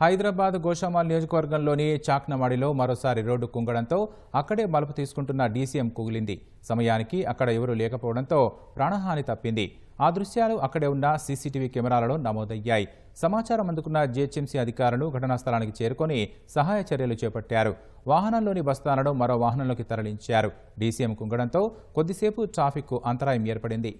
హైదరాబాద్ గోషామాల్ నియోజకవర్గంలోని చాక్నమాడిలో మరోసారి రోడ్డు కుంగడంతో అక్కడే మలుపు తీసుకుంటున్న డీసీఎం కుగిలింది సమయానికి అక్కడ ఎవరూ లేకపోవడంతో ప్రాణహాని తప్పింది ఆ దృశ్యాలు అక్కడే ఉన్న సీసీటీవీ కెమెరాలలో నమోదయ్యాయి సమాచారం అందుకున్న జీహెచ్ఎంసీ అధికారులు ఘటనా స్థలానికి చేరుకొని సహాయ చర్యలు చేపట్టారు వాహనంలోని బస్తాలను మరో వాహనంలోకి తరలించారు డీసీఎం కుంగడంతో కొద్దిసేపు ట్రాఫిక్కు అంతరాయం ఏర్పడింది